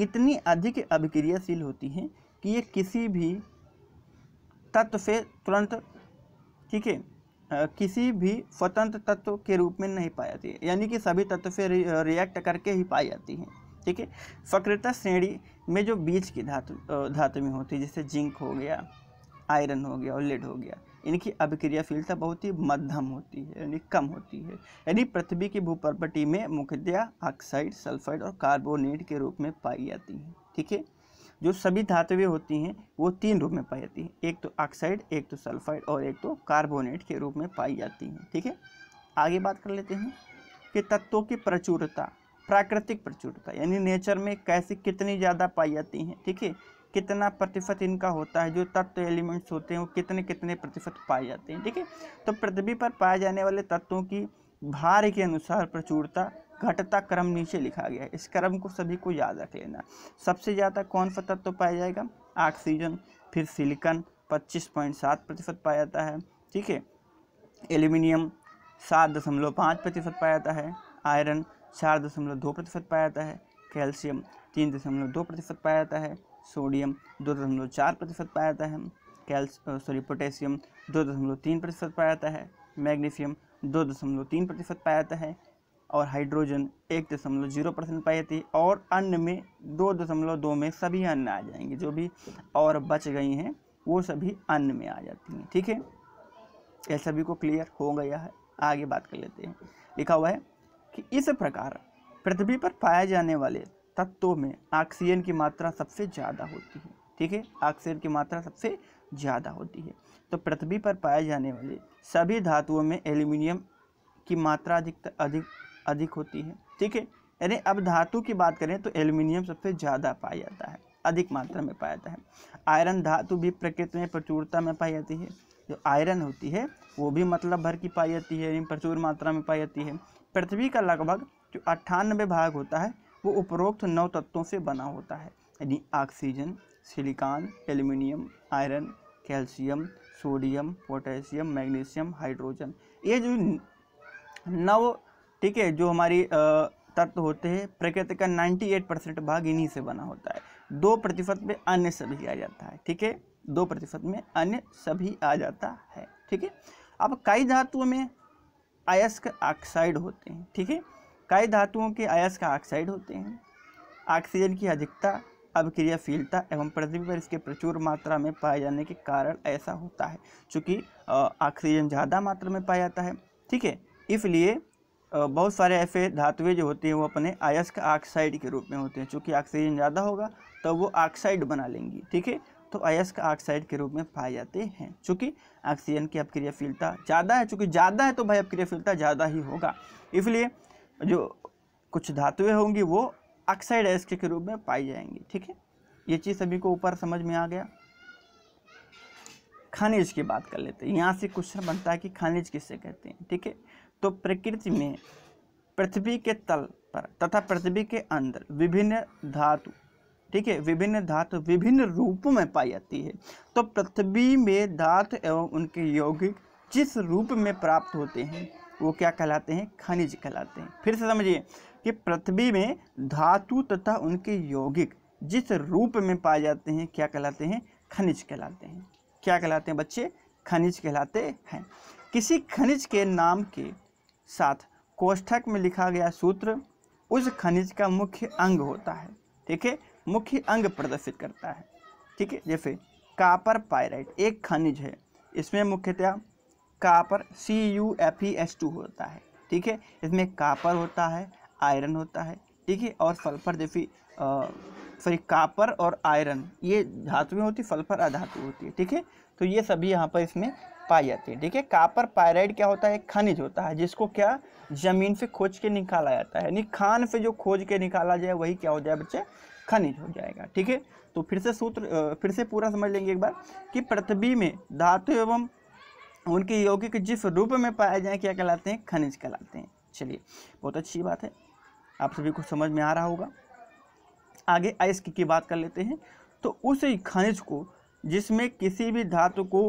इतनी अधिक अभिक्रियाशील होती हैं कि ये किसी भी तत्व से तुरंत ठीक है किसी भी स्वतंत्र तत्व के रूप में नहीं पाई जाती है यानी कि सभी तत्व से रिएक्ट करके ही पाई जाती हैं ठीक है सक्रियता श्रेणी में जो बीज की धातु धातु में होती है जैसे जिंक हो गया आयरन हो गया और लेड हो गया इनकी अभिक्रियाशीलता बहुत ही मध्यम होती है यानी कम होती है यानी पृथ्वी की भूप्रपटी में मुख्यतया ऑक्साइड सल्फाइड और कार्बोनेट के रूप में पाई जाती है ठीक है जो सभी धातुएं होती हैं वो तीन रूप में पाई जाती हैं एक तो ऑक्साइड एक तो सल्फाइड और एक तो कार्बोनेट के रूप में पाई जाती हैं ठीक है थीके? आगे बात कर लेते हैं कि तत्वों की प्रचुरता प्राकृतिक प्रचुरता यानी नेचर में कैसे कितनी ज़्यादा पाई जाती हैं ठीक है कितना प्रतिशत इनका होता है जो तत्व एलिमेंट्स होते हैं वो कितने कितने प्रतिशत पाए जाते हैं ठीक है तो पृथ्वी पर पाए जाने वाले तत्वों की भार के अनुसार प्रचुरता घटता क्रम नीचे लिखा गया है इस क्रम को सभी को याद रख लेना सबसे ज़्यादा कौन सा तत्व पाया जाएगा ऑक्सीजन फिर सिलिकन 25.7 प्रतिशत पाया जाता है ठीक है एल्यूमिनियम सात दशमलव पाँच प्रतिशत पाया जाता है आयरन चार दशमलव दो प्रतिशत पाया जाता है कैल्शियम तीन दशमलव दो प्रतिशत पाया जाता है सोडियम दो दशमलव चार प्रतिशत पाया जाता है कैल्स सॉरी पोटेशियम दो दशमलव तीन प्रतिशत पाया जाता है मैग्नीशियम दो दशमलव तीन प्रतिशत पाया जाता है और हाइड्रोजन एक दशमलव जीरो परसेंट पाई जाती है और अन्य में दो दशमलव दो में सभी अन्य आ जाएंगे जो भी और बच गई हैं वो सभी अन्य में आ जाती हैं ठीक है ये सभी को क्लियर हो गया है आगे बात कर लेते हैं लिखा हुआ है कि इस प्रकार पृथ्वी पर पाए जाने वाले तत्वों में ऑक्सीजन की मात्रा सबसे ज़्यादा होती है ठीक है ऑक्सीजन की मात्रा सबसे ज़्यादा होती है तो पृथ्वी पर पाए जाने वाले सभी धातुओं में एल्यूमिनियम की मात्रा अधिक अधिक अधिक होती है ठीक है यानी अब धातु की बात करें तो एल्यूमिनियम सबसे ज़्यादा पाया जाता है अधिक मात्रा में पाया जाता है आयरन धातु भी प्रकृति में प्रचुरता में पाई जाती है जो आयरन होती है वो भी मतलब भर की पाई जाती है प्रचुर मात्रा में पाई जाती है पृथ्वी का लगभग जो अट्ठानबे भाग होता है वो उपरोक्त नौ तत्वों से बना होता है यानी oxygen silicon aluminium iron calcium sodium potassium magnesium hydrogen ये जो नव ठीक है जो हमारी तत्व होते हैं प्रकृति का 98 परसेंट भाग इन्हीं से बना होता है दो प्रतिशत में अन्य सभी आ जाता है ठीक है दो प्रतिशत में अन्य सभी आ जाता है ठीक है अब कई धातुओं में अयस्क ऑक्साइड होते हैं ठीक है कई धातुओं के अयस्क ऑक्साइड होते हैं ऑक्सीजन की अधिकता अभिक्रियाशीलता एवं पृथ्वी पर इसके प्रचुर मात्रा में पाए जाने के कारण ऐसा होता है चूँकि ऑक्सीजन ज़्यादा मात्रा में पाया जाता है ठीक है इसलिए बहुत सारे ऐसे धातुएँ जो होती हैं वो अपने अयस्क ऑक्साइड के रूप में होते हैं चूँकि ऑक्सीजन ज़्यादा होगा तो वो ऑक्साइड बना लेंगी ठीक है तो अयस्क ऑक्साइड के रूप में पाए जाते हैं चूँकि ऑक्सीजन की अपक्रियाशीलता ज़्यादा है चूँकि ज़्यादा है तो भाई अपक्रियाशीलता ज़्यादा ही होगा इसलिए जो कुछ धातुएं होंगी वो ऑक्साइड एस्ट के रूप में पाई जाएंगी ठीक है ये चीज़ सभी को ऊपर समझ में आ गया खनिज की बात कर लेते हैं यहाँ से क्वेश्चन बनता है कि खनिज किससे कहते हैं ठीक है तो प्रकृति में पृथ्वी के तल पर तथा पृथ्वी के अंदर विभिन्न धातु ठीक है विभिन्न धातु विभिन्न रूपों में पाई जाती है तो पृथ्वी में धातु एवं उनके यौगिक जिस रूप में प्राप्त होते हैं वो क्या कहलाते हैं खनिज कहलाते हैं फिर से समझिए कि पृथ्वी में धातु तथा उनके यौगिक जिस रूप में पाए जाते हैं क्या कहलाते हैं खनिज कहलाते हैं क्या कहलाते हैं बच्चे खनिज कहलाते हैं किसी खनिज के नाम के साथ कोष्ठक में लिखा गया सूत्र उस खनिज का मुख्य अंग होता है ठीक है मुख्य अंग प्रदर्शित करता है ठीक है जैसे कापर पायराइट एक खनिज है इसमें मुख्यतः copper C U F E S two होता है ठीक है इसमें कापर होता है आयरन होता है ठीक है और सल्फर जैसी सॉरी कापर और आयरन ये धातुएं होती है सल्फर अधातु होती है ठीक है तो ये सभी यहाँ पर इसमें पाई जाती है ठीक है कापर पायराइड क्या होता है खनिज होता है जिसको क्या जमीन से खोज के निकाला जाता है यानी खान से जो खोज के निकाला जाए वही क्या हो जाए बच्चे खनिज हो जाएगा ठीक है तो फिर से सूत्र फिर से पूरा समझ लेंगे एक बार कि पृथ्वी में धातु एवं उनके यौगिक जिस रूप में पाए जाएँ क्या कहलाते हैं खनिज कहलाते हैं चलिए बहुत अच्छी बात है आप सभी को समझ में आ रहा होगा आगे अयस्क की बात कर लेते हैं तो उस खनिज को जिसमें किसी भी धातु को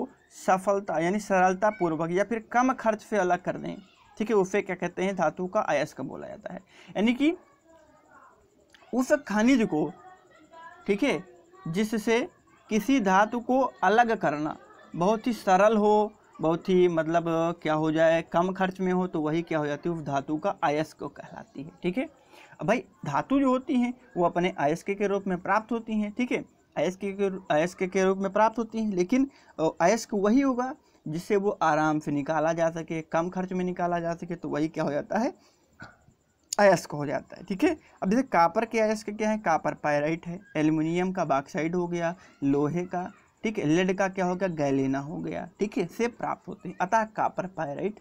सफलता यानी सरलता पूर्वक या फिर कम खर्च से अलग कर दें ठीक है उसे क्या कहते हैं धातु का अयस्क बोला जाता है यानी कि उस खनिज को ठीक है जिससे किसी धातु को अलग करना बहुत ही सरल हो बहुत ही मतलब क्या हो जाए कम खर्च में हो तो वही क्या हो जाती है उस धातु का आयस को कहलाती है ठीक है अब भाई धातु जो होती हैं वो अपने आयस के, रूप में प्राप्त होती हैं ठीक है आयस के आयस के, के रूप में प्राप्त होती हैं लेकिन अयस्क वही होगा जिससे वो आराम से निकाला जा सके कम खर्च में निकाला जा सके तो वही क्या हो जाता है अयस्क हो जाता है ठीक है अब जैसे कापर के अयस्क क्या है कापर पायराइट है एल्यूमिनियम का बाक्साइड हो गया लोहे का ठीक है लेड का क्या हो गया गैलेना हो गया ठीक है से प्राप्त होते हैं अतः कापर पायराइट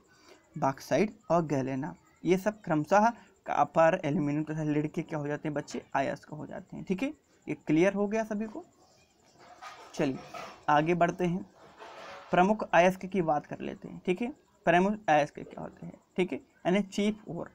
बाक्साइड और गैलेना ये सब क्रमशः कापर एल्यूमिनियम तथा लेड के क्या हो जाते हैं बच्चे आयस्क हो जाते हैं ठीक है ये क्लियर हो गया सभी को चलिए आगे बढ़ते हैं प्रमुख आयस्क की बात कर लेते हैं ठीक है प्रमुख आयस्क क्या होते हैं ठीक है यानी चीफ ओर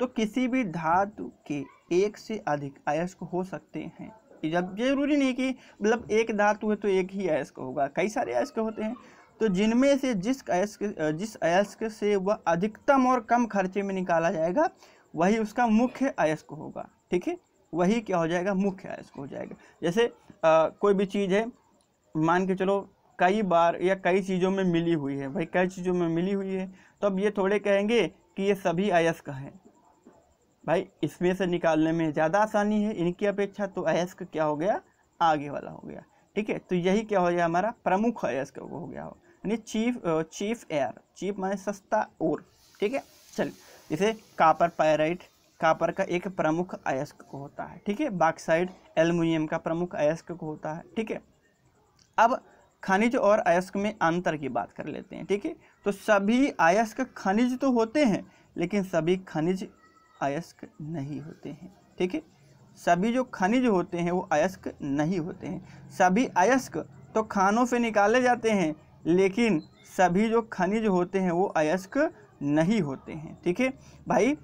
तो किसी भी धातु के एक से अधिक अयस्क हो सकते हैं जब जरूरी नहीं कि मतलब एक धातु है तो एक ही अयस्क होगा कई सारे अयस्क होते हैं तो जिनमें से जिस अयस्क जिस अयस्क से वह अधिकतम और कम खर्चे में निकाला जाएगा वही उसका मुख्य अयस्क होगा ठीक है वही क्या हो जाएगा मुख्य अयस्क हो जाएगा जैसे आ, कोई भी चीज़ है मान के चलो कई बार या कई चीज़ों में मिली हुई है भाई कई चीज़ों में मिली हुई है तो अब ये थोड़े कहेंगे कि ये सभी अयस्क हैं भाई इसमें से निकालने में ज़्यादा आसानी है इनकी अपेक्षा तो अयस्क क्या हो गया आगे वाला हो गया ठीक है तो यही क्या हो गया हमारा प्रमुख अयस्क हो गया हो यानी चीफ चीफ एयर चीफ माने सस्ता और ठीक है चल इसे कापर पायराइट कापर का एक प्रमुख अयस्क होता है ठीक है बाक्साइड एल्युमिनियम का प्रमुख अयस्क होता है ठीक है अब खनिज और अयस्क में अंतर की बात कर लेते हैं ठीक है तो सभी अयस्क खनिज तो होते हैं लेकिन सभी खनिज अयस्क नहीं होते हैं ठीक है सभी जो खनिज होते हैं वो अयस्क नहीं होते हैं सभी अयस्क तो खानों से निकाले जाते हैं लेकिन सभी जो खनिज होते हैं वो अयस्क नहीं होते हैं ठीक है भाई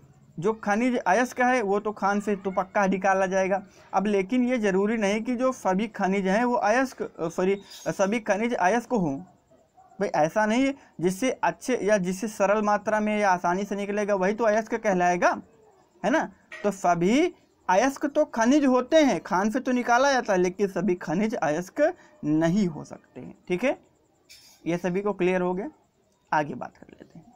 जो खनिज अयस्क है वो तो खान से तो पक्का निकाला जाएगा अब लेकिन ये ज़रूरी नहीं कि जो सभी खनिज हैं वो अयस्क सॉरी सभी खनिज अयस्क हों भाई ऐसा नहीं है जिससे अच्छे या जिससे सरल मात्रा में या आसानी से निकलेगा वही तो अयस्क कहलाएगा है ना तो सभी अयस्क तो खनिज होते हैं खान से तो निकाला जाता है लेकिन सभी खनिज अयस्क नहीं हो सकते हैं ठीक है ये सभी को क्लियर हो गया आगे बात कर लेते हैं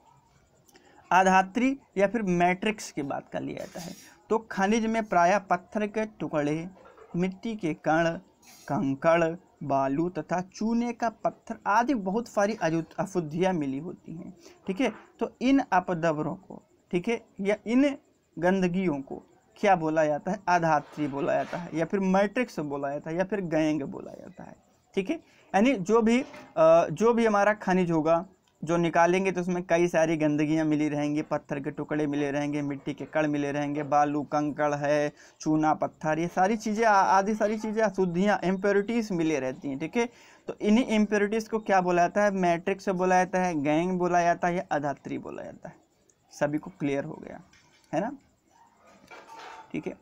आधात्री या फिर मैट्रिक्स की बात कर लिया जाता है तो खनिज में प्रायः पत्थर के टुकड़े मिट्टी के कण कंकड़ बालू तथा चूने का पत्थर आदि बहुत सारी अशुद्धियाँ मिली होती हैं ठीक है तो इन अपदबरों को ठीक है या इन गंदगियों को क्या बोला जाता है आधात्री बोला जाता है या फिर मैट्रिक्स बोला जाता है या फिर गैंग बोला जाता है ठीक है यानी जो भी जो भी हमारा खनिज होगा जो निकालेंगे तो उसमें कई सारी गंदगियाँ मिली रहेंगी पत्थर के टुकड़े मिले रहेंगे मिट्टी के कण मिले रहेंगे बालू कंकड़ है चूना पत्थर ये सारी चीज़ें आधी सारी चीज़ें अशुद्धियाँ इम्प्योरिटीज़ मिले रहती हैं ठीक है तो इन्हीं इम्प्योरिटीज़ को क्या बोला जाता है मैट्रिक्स बोला जाता है गैंग बोला जाता है या अधात्री बोला जाता है सभी को क्लियर हो गया है ना ठीक है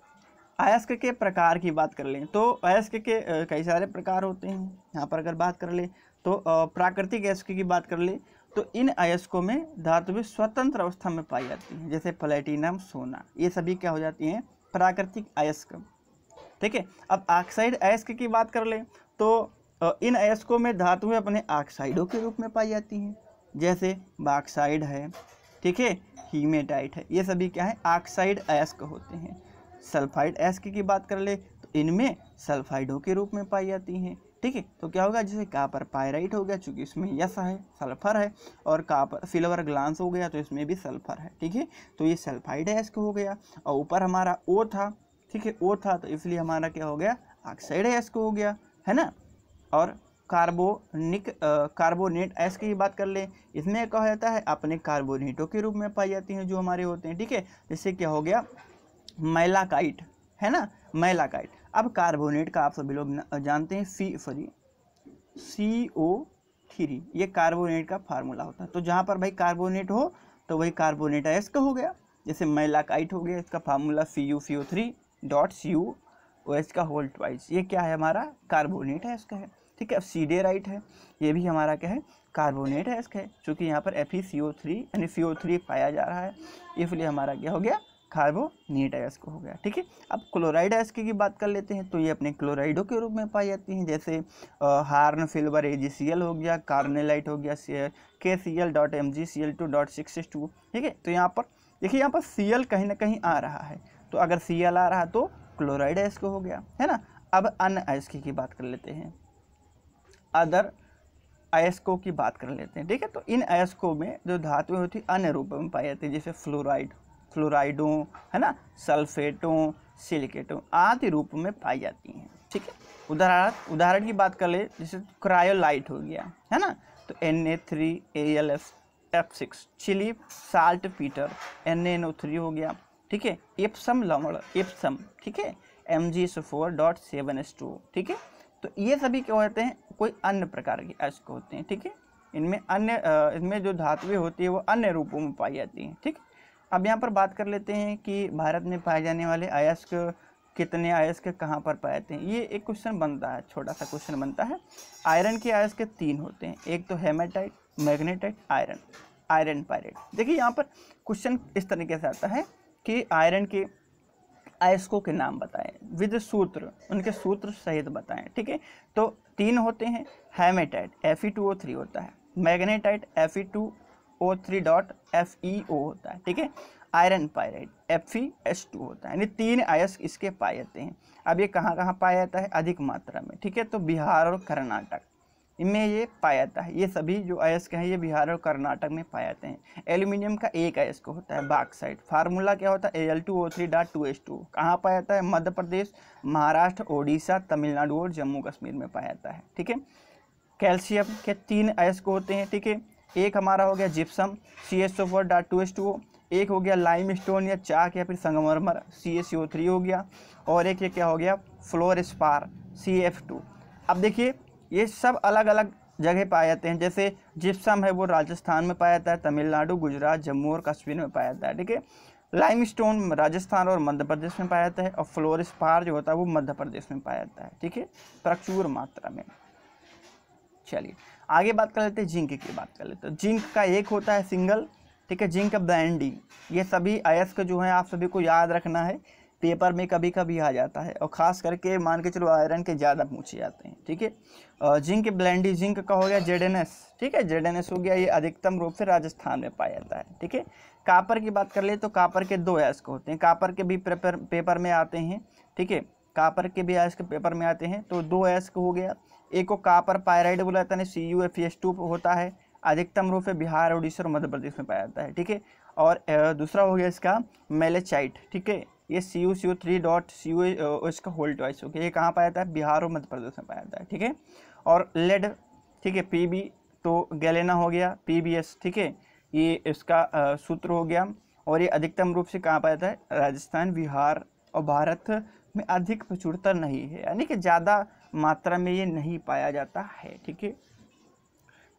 अयस्क के प्रकार की बात कर लें तो अयस्क के कई सारे प्रकार होते हैं यहाँ पर अगर बात कर ले तो प्राकृतिक अयस्क की बात कर ले तो इन अयस्कों में धातुएं स्वतंत्र अवस्था में पाई जाती हैं जैसे प्लेटिनम सोना ये सभी क्या हो जाती हैं प्राकृतिक अयस्क ठीक है अब ऑक्साइड अयस्क की बात कर लें तो इन अयस्कों में धातुएं अपने ऑक्साइडों के रूप में पाई जाती हैं जैसे बाक्साइड है ठीक है हीमेटाइट है ये सभी क्या है ऑक्साइड एस्क होते हैं सल्फाइड एस्क की बात कर ले तो इनमें सल्फाइडों के रूप में पाई जाती हैं ठीक है तो क्या होगा जैसे कापर पायराइट हो गया चूंकि इसमें यस है सल्फर है और कापर सिल्वर ग्लांस हो गया तो इसमें भी सल्फर है ठीक है तो ये सल्फाइड एस्क हो गया और ऊपर हमारा ओ था ठीक है ओ था तो इसलिए हमारा क्या हो गया ऑक्साइड एस्क हो गया है ना और कार्बोनिक कार्बोनेट एस की बात कर लें इसमें कहा जाता है अपने कार्बोनेटों के रूप में पाई जाती हैं जो हमारे होते हैं ठीक है जैसे क्या हो गया मैलाकाइट है ना मैलाकाइट अब कार्बोनेट का आप सभी लोग जानते हैं C sorry C O three ये कार्बोनेट का फार्मूला होता है तो जहाँ पर भाई कार्बोनेट हो तो वही कार्बोनेट एस का हो गया जैसे मैलाकाइट हो गया इसका formula C U C O three dot C U O S का होल्ड ट्वाइस ये क्या है हमारा कार्बोनेट है इसका है ठीक है अब सीडे राइट है ये भी हमारा क्या है कार्बोनेट है इसके चूँकि यहाँ पर एफ ई सी ओ थ्री यानी सी ओ थ्री पाया जा रहा है इसलिए हमारा क्या हो गया कार्बोनेट आयस को हो गया ठीक है अब क्लोराइड आयस की बात कर लेते हैं तो ये अपने क्लोराइडों के रूप में पाई जाती हैं जैसे हार्न फिल्वर एल हो गया कार्नेलाइट हो गया K C L dot M G C L two dot six six two ठीक है तो यहाँ पर देखिए यहाँ पर सी एल कहीं ना कहीं आ रहा है तो अगर सी एल आ रहा तो क्लोराइड आयस को हो गया है ना अब अन आयस्की की बात कर लेते हैं अदर अयस्कों की बात कर लेते हैं ठीक है तो इन अयस्कों में जो धातुएं होती हैं अन्य रूपों में पाई जाती हैं जैसे फ्लोराइड फ्लोराइडों है ना सल्फेटों सिलिकेटों आदि रूप में पाई जाती हैं ठीक है उदाहरण उदाहरण की बात कर ले जैसे क्रायोलाइट हो गया है ना तो N A three A L F F six Chile saltpetre N N O three हो गया ठीक है एप्सम लवण एप्सम ठीक है M G S four dot seven S two ठीक है तो ये सभी क्या होते हैं कोई अन्य प्रकार के अश्क होते हैं ठीक है इनमें अन्य इनमें जो धातुएं होती है वो अन्य रूपों में पाई जाती हैं ठीक अब यहाँ पर बात कर लेते हैं कि भारत में पाए जाने वाले अयस्क कितने आयस्क कहाँ पर पाए जाते हैं ये एक क्वेश्चन बनता है छोटा सा क्वेश्चन बनता है आयरन के आयस्क तीन होते हैं एक तो hematite magnetite iron iron pyrite देखिए यहाँ पर क्वेश्चन इस तरीके से आता है कि आयरन के आयस्को के नाम बताएं विद सूत्र उनके सूत्र सहित बताएं ठीक है तो तीन होते हैं hematite F E two O three होता है magnetite F E two O three dot F E O होता है ठीक है iron pyrite F E S two होता है यानी तीन आयस्क इसके पाए जाते हैं अब ये कहाँ कहाँ पाया जाता है अधिक मात्रा में ठीक है तो बिहार और कर्नाटक इनमें ये पाया जाता है ये सभी जो अयस्क हैं ये बिहार और कर्नाटक में पाए जाते हैं एल्यूमिनियम का एक अयस्क होता है बाक्साइड फार्मूला क्या होता है A L two O three dot two S two कहाँ पाया जाता है मध्य प्रदेश महाराष्ट्र ओडिशा तमिलनाडु और जम्मू कश्मीर में पाया जाता है ठीक है कैल्शियम के तीन अयस्क होते हैं ठीक है एक हमारा हो गया gypsum C S O four dot two S two O एक हो गया लाइम स्टोन या चाक या फिर संगमरमर सी एस ओ थ्री हो गया और एक ये क्या हो गया fluorspar C F two अब देखिए ये सब अलग अलग जगह पाए जाते हैं जैसे जिप्सम है वो राजस्थान में पाया जाता है तमिलनाडु गुजरात जम्मू और कश्मीर में पाया जाता है ठीक है लाइम स्टोन राजस्थान और मध्य प्रदेश में पाया जाता है और फ्लोर स्पार जो होता है वो मध्य प्रदेश में पाया जाता है ठीक है प्रचुर मात्रा में चलिए आगे बात कर लेते हैं जिंक की बात कर लेते हैं जिंक का एक होता है सिंगल ठीक है जिंक ब्लैंडी ये सभी अयस्क जो है आप सभी को याद रखना है पेपर में कभी कभी आ जाता है और ख़ास करके मान के चलो आयरन के ज़्यादा पूछे जाते हैं ठीक है जिंक ब्लैंडी जिंक का हो गया जेड ठीक है जेड हो गया ये अधिकतम रूप से राजस्थान में पाया जाता है ठीक है कापर की बात कर ले तो कापर के दो एस्क होते हैं कापर के भी पेपर पेपर में आते हैं ठीक है कापर के भी एस्क पेपर में आते हैं तो दो एस्क हो गया एक को कापर पायराइड बोला जाता है C U F S two होता है अधिकतम रूप से बिहार उड़ीसा और मध्य प्रदेश में पाया जाता है ठीक है और दूसरा हो गया इसका मेलेचाइट ठीक है ये C U C U three dot C U इसका होल ट्वाइस ओके ये कहाँ पाया जाता है बिहार और मध्य प्रदेश में पाया जाता है ठीक है और लेड ठीक है पी बी तो गैलेना हो गया पी बी एस ठीक है ये इसका सूत्र हो गया और ये अधिकतम रूप से कहाँ पाया जाता है राजस्थान बिहार और भारत में अधिक प्रचुरता नहीं है यानी कि ज़्यादा मात्रा में ये नहीं पाया जाता है ठीक है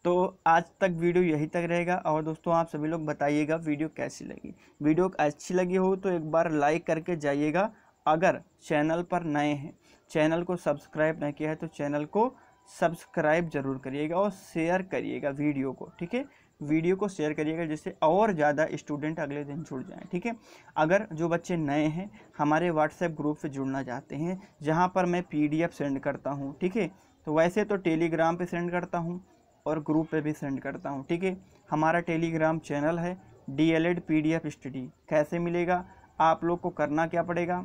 तो आज तक वीडियो यहीं तक रहेगा और दोस्तों आप सभी लोग बताइएगा वीडियो कैसी लगी वीडियो अच्छी लगी हो तो एक बार लाइक करके जाइएगा अगर चैनल पर नए हैं चैनल को सब्सक्राइब नहीं किया है तो चैनल को सब्सक्राइब जरूर करिएगा और शेयर करिएगा वीडियो को ठीक है वीडियो को शेयर करिएगा जिससे और ज़्यादा स्टूडेंट अगले दिन जुड़ जाएं ठीक है अगर जो बच्चे नए हैं हमारे व्हाट्सएप ग्रुप से जुड़ना चाहते हैं जहाँ पर मैं पीडीएफ सेंड करता हूँ ठीक है तो वैसे तो टेलीग्राम पे सेंड करता हूँ और ग्रुप पे भी सेंड करता हूँ ठीक है हमारा टेलीग्राम चैनल है D L Ed P D F study कैसे मिलेगा आप लोग को करना क्या पड़ेगा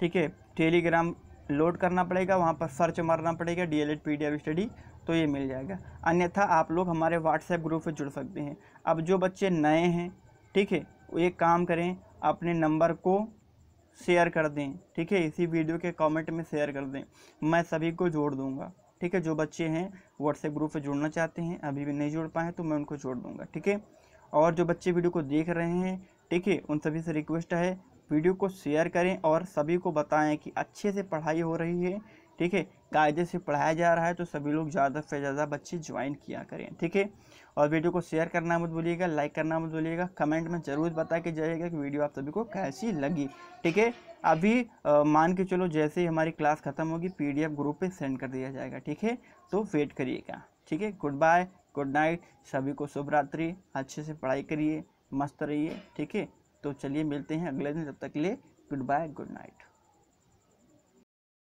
ठीक है टेलीग्राम लोड करना पड़ेगा वहाँ पर सर्च मारना पड़ेगा D L Ed P D F study तो ये मिल जाएगा अन्यथा आप लोग हमारे व्हाट्सएप ग्रुप से जुड़ सकते हैं अब जो बच्चे नए हैं ठीक है एक काम करें अपने नंबर को शेयर कर दें ठीक है इसी वीडियो के कमेंट में शेयर कर दें मैं सभी को जोड़ दूंगा ठीक है जो बच्चे हैं व्हाट्सएप ग्रुप पर जुड़ना चाहते हैं अभी भी नहीं जुड़ पाए तो मैं उनको जोड़ दूँगा ठीक है और जो बच्चे वीडियो को देख रहे हैं ठीक है उन सभी से रिक्वेस्ट है वीडियो को शेयर करें और सभी को बताएं कि अच्छे से पढ़ाई हो रही है ठीक है कायदे से पढ़ाया जा रहा है तो सभी लोग ज़्यादा से ज़्यादा बच्चे ज्वाइन किया करें ठीक है और वीडियो को शेयर करना मत भूलिएगा लाइक करना मत भूलिएगा कमेंट में ज़रूर बता के जाइएगा कि वीडियो आप सभी को कैसी लगी ठीक है अभी आ, मान के चलो जैसे ही हमारी क्लास ख़त्म होगी पीडीएफ ग्रुप पे सेंड कर दिया जाएगा ठीक है तो वेट करिएगा ठीक है गुड बाय गुड नाइट सभी को शुभ रात्रि अच्छे से पढ़ाई करिए मस्त रहिए ठीक है तो चलिए मिलते हैं अगले दिन तब तक के लिए गुड बाय गुड नाइट